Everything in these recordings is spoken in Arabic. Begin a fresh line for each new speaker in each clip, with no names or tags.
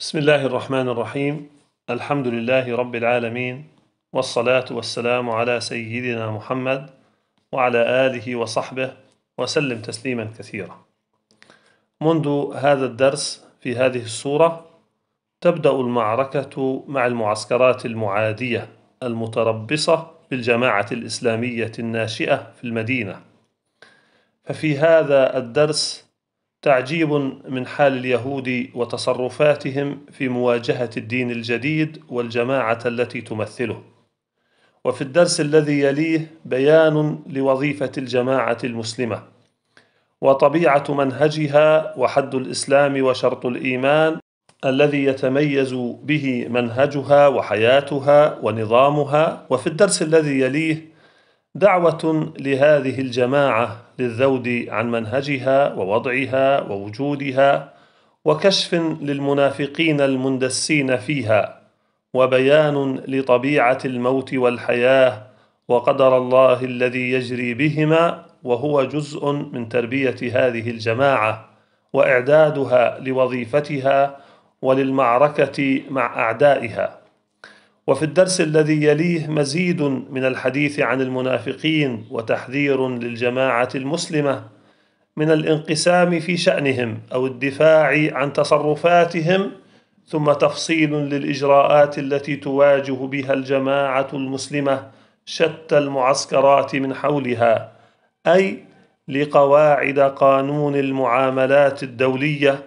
بسم الله الرحمن الرحيم الحمد لله رب العالمين والصلاة والسلام على سيدنا محمد وعلى آله وصحبه وسلم تسليما كثيرا منذ هذا الدرس في هذه الصورة تبدأ المعركة مع المعسكرات المعادية المتربصة بالجماعة الإسلامية الناشئة في المدينة ففي هذا الدرس تعجيب من حال اليهود وتصرفاتهم في مواجهه الدين الجديد والجماعه التي تمثله وفي الدرس الذي يليه بيان لوظيفه الجماعه المسلمه وطبيعه منهجها وحد الاسلام وشرط الايمان الذي يتميز به منهجها وحياتها ونظامها وفي الدرس الذي يليه دعوة لهذه الجماعة للذود عن منهجها ووضعها ووجودها وكشف للمنافقين المندسين فيها وبيان لطبيعة الموت والحياة وقدر الله الذي يجري بهما وهو جزء من تربية هذه الجماعة وإعدادها لوظيفتها وللمعركة مع أعدائها وفي الدرس الذي يليه مزيد من الحديث عن المنافقين وتحذير للجماعه المسلمه من الانقسام في شانهم او الدفاع عن تصرفاتهم ثم تفصيل للاجراءات التي تواجه بها الجماعه المسلمه شتى المعسكرات من حولها اي لقواعد قانون المعاملات الدوليه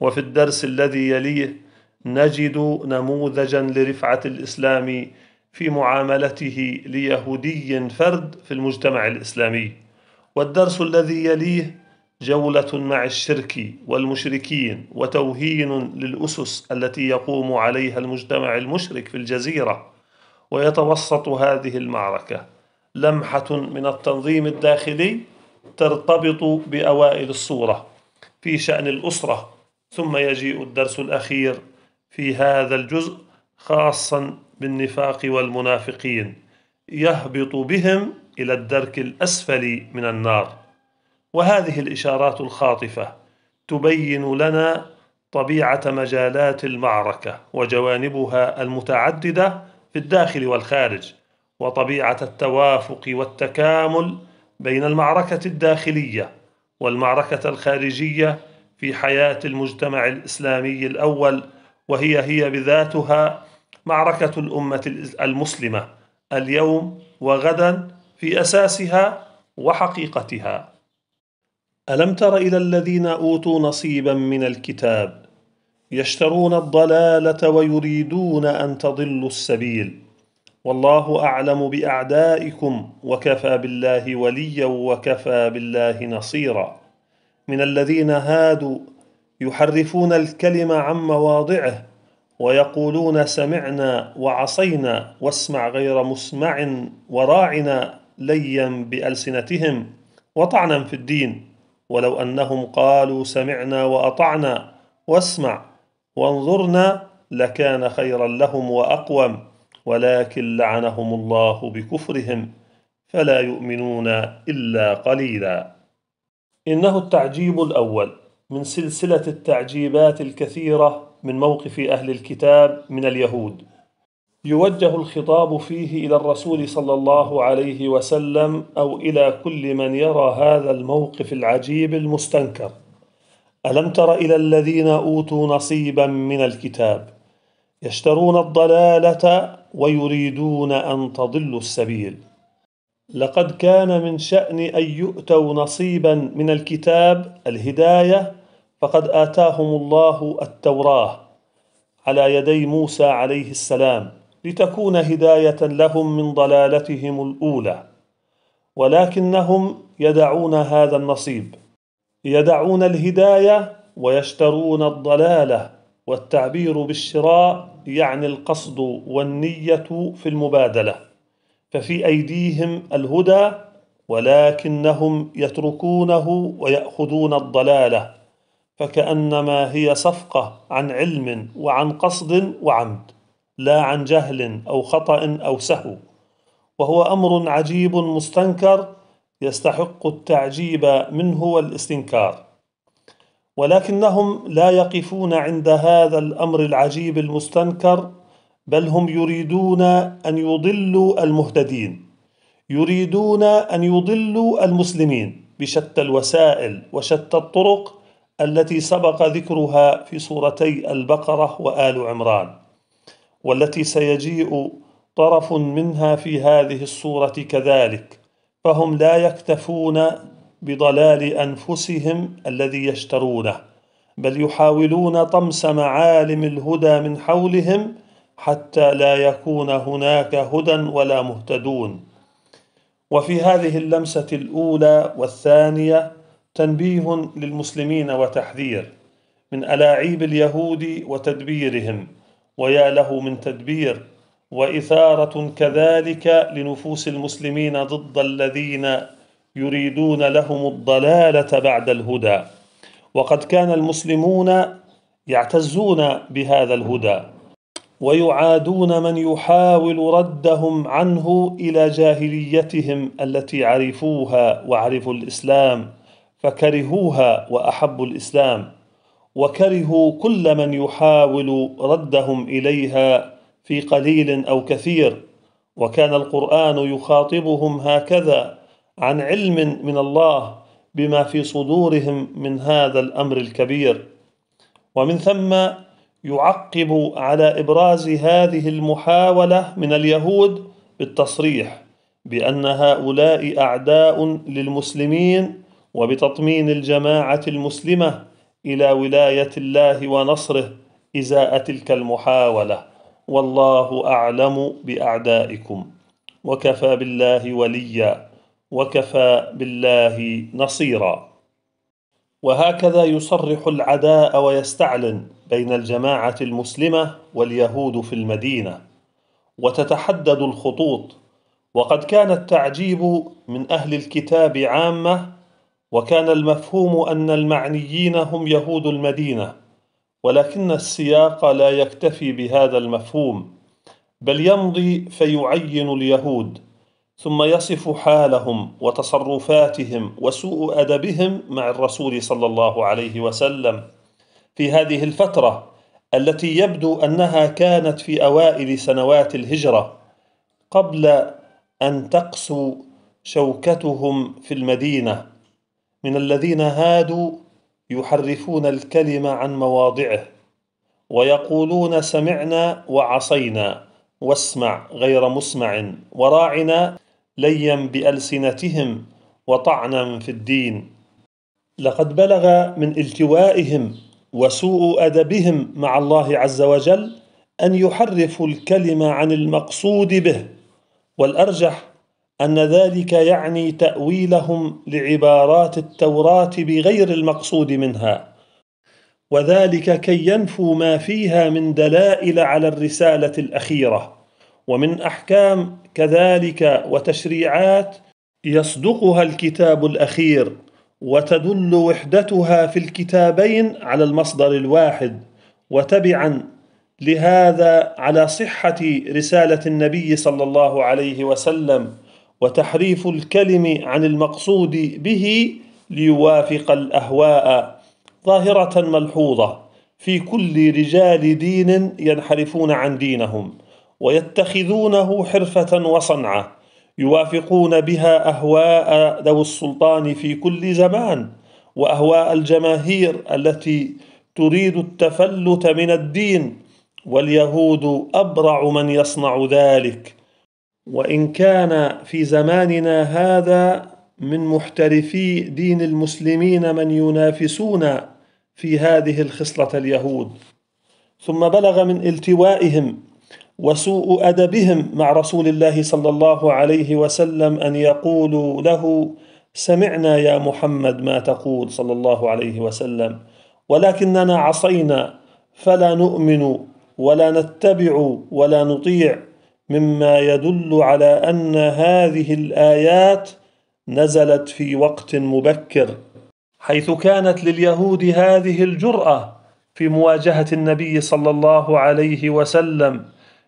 وفي الدرس الذي يليه نجد نموذجا لرفعه الاسلام في معاملته ليهودي فرد في المجتمع الاسلامي والدرس الذي يليه جوله مع الشرك والمشركين وتوهين للاسس التي يقوم عليها المجتمع المشرك في الجزيره ويتوسط هذه المعركه لمحه من التنظيم الداخلي ترتبط باوائل الصوره في شان الاسره ثم يجيء الدرس الاخير في هذا الجزء خاصا بالنفاق والمنافقين يهبط بهم الى الدرك الاسفل من النار وهذه الاشارات الخاطفه تبين لنا طبيعه مجالات المعركه وجوانبها المتعدده في الداخل والخارج وطبيعه التوافق والتكامل بين المعركه الداخليه والمعركه الخارجيه في حياه المجتمع الاسلامي الاول وهي هي بذاتها معركة الأمة المسلمة اليوم وغدا في أساسها وحقيقتها ألم تر إلى الذين أوتوا نصيبا من الكتاب يشترون الضلالة ويريدون أن تضلوا السبيل والله أعلم بأعدائكم وكفى بالله وليا وكفى بالله نصيرا من الذين هادوا يحرفون الكلم عن مواضعه ويقولون سمعنا وعصينا واسمع غير مسمع وراعنا ليا بالسنتهم وطعنا في الدين ولو انهم قالوا سمعنا واطعنا واسمع وانظرنا لكان خيرا لهم واقوم ولكن لعنهم الله بكفرهم فلا يؤمنون الا قليلا انه التعجيب الاول من سلسلة التعجيبات الكثيرة من موقف أهل الكتاب من اليهود يوجه الخطاب فيه إلى الرسول صلى الله عليه وسلم أو إلى كل من يرى هذا الموقف العجيب المستنكر ألم تر إلى الذين أوتوا نصيبا من الكتاب يشترون الضلالة ويريدون أن تضلوا السبيل لقد كان من شأن أن يؤتوا نصيبا من الكتاب الهداية فقد آتاهم الله التوراة على يدي موسى عليه السلام لتكون هداية لهم من ضلالتهم الأولى ولكنهم يدعون هذا النصيب يدعون الهداية ويشترون الضلالة والتعبير بالشراء يعني القصد والنية في المبادلة ففي أيديهم الهدى ولكنهم يتركونه ويأخذون الضلاله فكأنما هي صفقة عن علم وعن قصد وعمد لا عن جهل أو خطأ أو سهو وهو أمر عجيب مستنكر يستحق التعجيب منه والاستنكار ولكنهم لا يقفون عند هذا الأمر العجيب المستنكر بل هم يريدون أن يضلوا المهتدين يريدون أن يضلوا المسلمين بشتى الوسائل وشتى الطرق التي سبق ذكرها في سورتي البقرة وآل عمران والتي سيجيء طرف منها في هذه الصورة كذلك فهم لا يكتفون بضلال أنفسهم الذي يشترونه بل يحاولون طمس معالم الهدى من حولهم حتى لا يكون هناك هدى ولا مهتدون وفي هذه اللمسة الأولى والثانية تنبيه للمسلمين وتحذير من ألاعيب اليهود وتدبيرهم ويا له من تدبير وإثارة كذلك لنفوس المسلمين ضد الذين يريدون لهم الضلالة بعد الهدى وقد كان المسلمون يعتزون بهذا الهدى ويعادون من يحاول ردهم عنه إلى جاهليتهم التي عرفوها وعرفوا الإسلام فكرهوها وأحبوا الإسلام وكرهوا كل من يحاول ردهم إليها في قليل أو كثير وكان القرآن يخاطبهم هكذا عن علم من الله بما في صدورهم من هذا الأمر الكبير ومن ثم يعقب على إبراز هذه المحاولة من اليهود بالتصريح بأن هؤلاء أعداء للمسلمين وبتطمين الجماعه المسلمه الى ولايه الله ونصره ازاء تلك المحاوله والله اعلم باعدائكم وكفى بالله وليا وكفى بالله نصيرا وهكذا يصرح العداء ويستعلن بين الجماعه المسلمه واليهود في المدينه وتتحدد الخطوط وقد كان التعجيب من اهل الكتاب عامه وكان المفهوم أن المعنيين هم يهود المدينة ولكن السياق لا يكتفي بهذا المفهوم بل يمضي فيعين اليهود ثم يصف حالهم وتصرفاتهم وسوء أدبهم مع الرسول صلى الله عليه وسلم في هذه الفترة التي يبدو أنها كانت في أوائل سنوات الهجرة قبل أن تقسو شوكتهم في المدينة من الذين هادوا يحرفون الكلم عن مواضعه ويقولون سمعنا وعصينا واسمع غير مسمع وراعنا ليا بالسنتهم وطعنا في الدين لقد بلغ من التوائهم وسوء ادبهم مع الله عز وجل ان يحرفوا الكلمه عن المقصود به والارجح أن ذلك يعني تأويلهم لعبارات التوراة بغير المقصود منها وذلك كي ينفوا ما فيها من دلائل على الرسالة الأخيرة ومن أحكام كذلك وتشريعات يصدقها الكتاب الأخير وتدل وحدتها في الكتابين على المصدر الواحد وتبعا لهذا على صحة رسالة النبي صلى الله عليه وسلم وتحريف الكلم عن المقصود به ليوافق الأهواء ظاهرة ملحوظة في كل رجال دين ينحرفون عن دينهم ويتخذونه حرفة وصنعة يوافقون بها أهواء ذوي السلطان في كل زمان وأهواء الجماهير التي تريد التفلت من الدين واليهود أبرع من يصنع ذلك وإن كان في زماننا هذا من محترفي دين المسلمين من ينافسون في هذه الخصلة اليهود ثم بلغ من التوائهم وسوء أدبهم مع رسول الله صلى الله عليه وسلم أن يقولوا له سمعنا يا محمد ما تقول صلى الله عليه وسلم ولكننا عصينا فلا نؤمن ولا نتبع ولا نطيع مما يدل على ان هذه الايات نزلت في وقت مبكر حيث كانت لليهود هذه الجراه في مواجهه النبي صلى الله عليه وسلم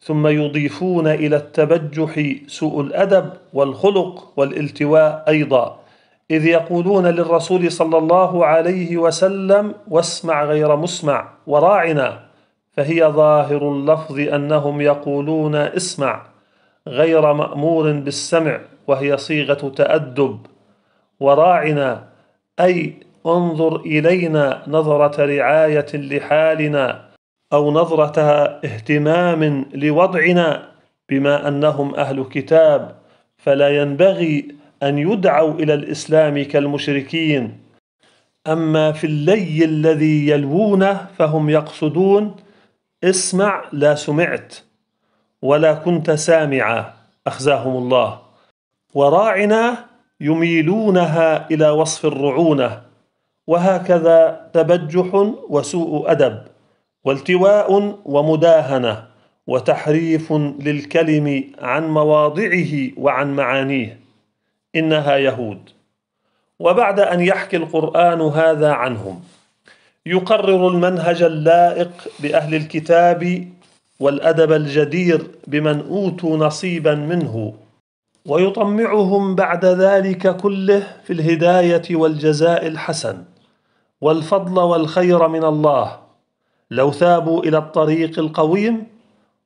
ثم يضيفون الى التبجح سوء الادب والخلق والالتواء ايضا اذ يقولون للرسول صلى الله عليه وسلم واسمع غير مسمع وراعنا فهي ظاهر اللفظ أنهم يقولون اسمع غير مأمور بالسمع وهي صيغة تأدب وراعنا أي انظر إلينا نظرة رعاية لحالنا أو نظرة اهتمام لوضعنا بما أنهم أهل كتاب فلا ينبغي أن يدعوا إلى الإسلام كالمشركين أما في اللي الذي يلوونه فهم يقصدون اسمع لا سمعت ولا كنت سامعا أخزاهم الله وراعنا يميلونها إلى وصف الرعونة وهكذا تبجح وسوء أدب والتواء ومداهنة وتحريف للكلم عن مواضعه وعن معانيه إنها يهود وبعد أن يحكي القرآن هذا عنهم يقرر المنهج اللائق بأهل الكتاب والأدب الجدير بمن أوتوا نصيبا منه ويطمعهم بعد ذلك كله في الهداية والجزاء الحسن والفضل والخير من الله لو ثابوا إلى الطريق القويم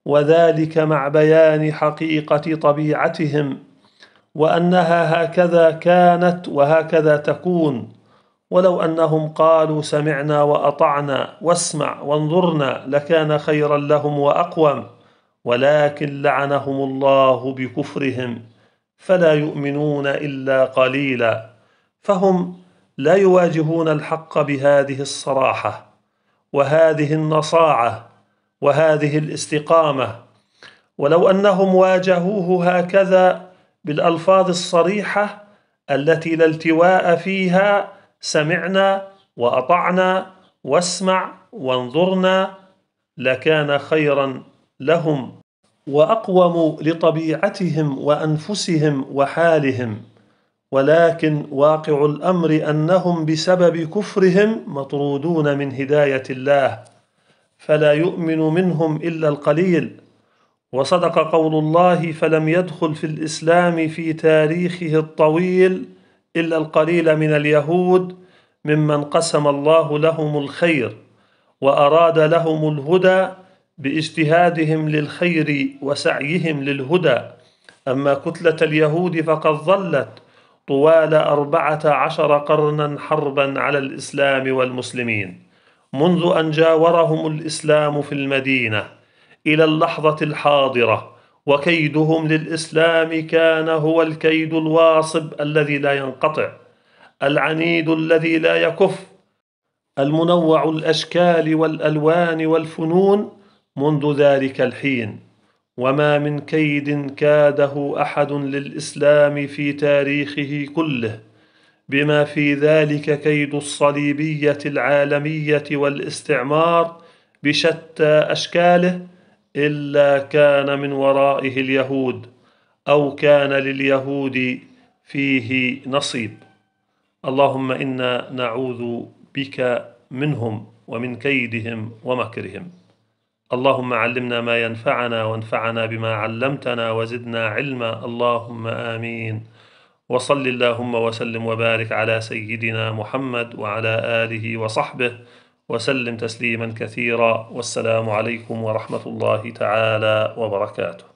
وذلك مع بيان حقيقة طبيعتهم وأنها هكذا كانت وهكذا تكون ولو أنهم قالوا سمعنا وأطعنا واسمع وانظرنا لكان خيرا لهم وأقوم ولكن لعنهم الله بكفرهم فلا يؤمنون إلا قليلا فهم لا يواجهون الحق بهذه الصراحة وهذه النصاعة وهذه الاستقامة ولو أنهم واجهوه هكذا بالألفاظ الصريحة التي لا التواء فيها سمعنا واطعنا واسمع وانظرنا لكان خيرا لهم واقوم لطبيعتهم وانفسهم وحالهم ولكن واقع الامر انهم بسبب كفرهم مطرودون من هدايه الله فلا يؤمن منهم الا القليل وصدق قول الله فلم يدخل في الاسلام في تاريخه الطويل إلا القليل من اليهود ممن قسم الله لهم الخير وأراد لهم الهدى باجتهادهم للخير وسعيهم للهدى أما كتلة اليهود فقد ظلت طوال أربعة عشر قرنا حربا على الإسلام والمسلمين منذ أن جاورهم الإسلام في المدينة إلى اللحظة الحاضرة وكيدهم للإسلام كان هو الكيد الواصب الذي لا ينقطع العنيد الذي لا يكف المنوع الأشكال والألوان والفنون منذ ذلك الحين وما من كيد كاده أحد للإسلام في تاريخه كله بما في ذلك كيد الصليبية العالمية والاستعمار بشتى أشكاله الا كان من ورائه اليهود او كان لليهود فيه نصيب اللهم انا نعوذ بك منهم ومن كيدهم ومكرهم اللهم علمنا ما ينفعنا وانفعنا بما علمتنا وزدنا علما اللهم امين وصل اللهم وسلم وبارك على سيدنا محمد وعلى اله وصحبه وسلم تسليما كثيرا والسلام عليكم ورحمة الله تعالى وبركاته